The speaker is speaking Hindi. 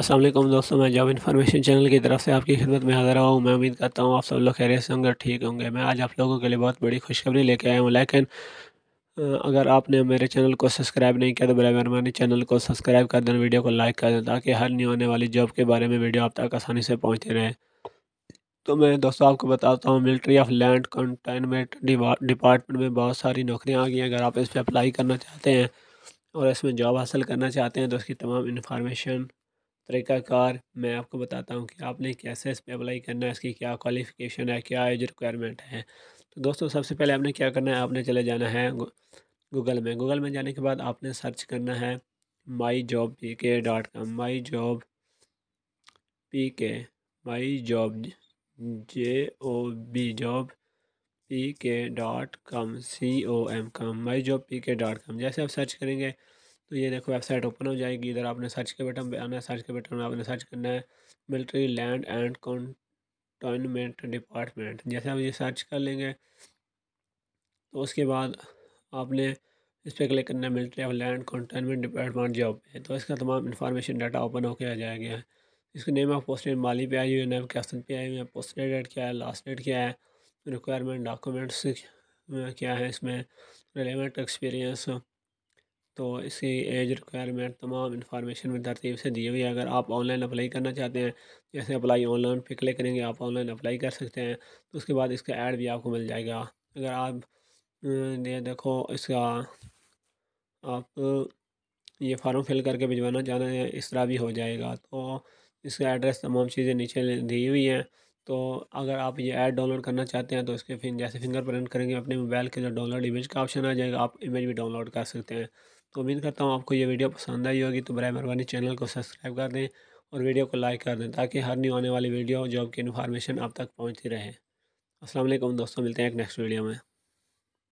असलम दोस्तों मैं जॉब इन्फॉर्मेशन चैनल की तरफ से आपकी खिदमत में हाजिर हूँ मैं उम्मीद करता हूँ आप सब लोग खैरियत से होंगे ठीक होंगे मैं आज आप लोगों के लिए बहुत बड़ी खुशखबरी लेके आया हूँ लेकिन अगर आपने मेरे चैनल को सब्सक्राइब नहीं किया तो बरए मेहरबानी चैनल को सब्सक्राइब कर दें वीडियो को लाइक कर दें ताकि हर नहीं आने वाली जॉब के बारे में वीडियो आप तक आसानी से पहुँचती रहे तो मैं दोस्तों आपको बताता हूँ military of land containment department में बहुत सारी नौकरियाँ आ गई हैं अगर आप इस पर अप्लाई करना चाहते हैं और इसमें जॉब हासिल करना चाहते हैं तो उसकी तमाम इन्फॉर्मेशन तरीकाकार मैं आपको बताता हूँ कि आपने कैसे इस पर अप्लाई करना है इसकी क्या क्वालिफ़िकेशन है क्या एज रिक्वायरमेंट है तो दोस्तों सबसे पहले आपने क्या करना है आपने चले जाना है गूगल में गूगल में जाने के बाद आपने सर्च करना है my job P K dot com my job P K my job J O B job P K dot com C O M com my job P K dot com जैसे आप सर्च करेंगे तो ये देखो वेबसाइट ओपन हो जाएगी इधर आपने सर्च के बटन पे आना है सर्च के बटन में आपने सर्च करना है military land and cantonment department जैसे आप ये सर्च कर लेंगे तो उसके बाद आपने इस पर क्लिक करना है military of land cantonment department job पे तो इसका तमाम इन्फॉर्मेशन डाटा ओपन होकर आ जाएगा इसके नेम ऑफ पोस्टेड माली पे आई हुई नेम कैसन पे आई हुई है पोस्टेड डेट क्या है लास्ट डेट क्या है रिक्वायरमेंट डॉक्यूमेंट्स क्या है इसमें रिलेवेंट एक्सपीरियंस तो इसकी एज रिक्वायरमेंट तमाम इन्फॉर्मेशन में तरतीब से दी हुई है अगर आप ऑनलाइन अप्लाई करना चाहते हैं जैसे अप्लाई ऑनलाइन पे क्लिक करेंगे आप ऑनलाइन अप्लाई कर सकते हैं तो उसके बाद इसका ऐड भी आपको मिल जाएगा अगर आप ये देखो इसका आप ये फॉर्म फिल करके भिजवाना चाहते हैं इस तरह भी हो जाएगा तो इसका एड्रेस तमाम चीज़ें नीचे दी हुई हैं तो अगर आप ये ऐड डाउनलोड करना चाहते हैं तो इसके फिर जैसे फिंगर प्रिंट करेंगे अपने मोबाइल के अंदर तो डाउनलोड इमेज का ऑप्शन आ जाएगा आप इमेज भी डाउनलोड कर सकते हैं तो उम्मीद करता हूँ आपको ये वीडियो पसंद आई होगी तो बर मेहरबानी चैनल को सब्सक्राइब कर दें और वीडियो को लाइक कर दें ताकि हर न्यू आने वाली वीडियो जॉब की इन्फॉर्मेशन आप तक पहुँचती रहे असलम दोस्तों मिलते हैं एक नेक्स्ट वीडियो में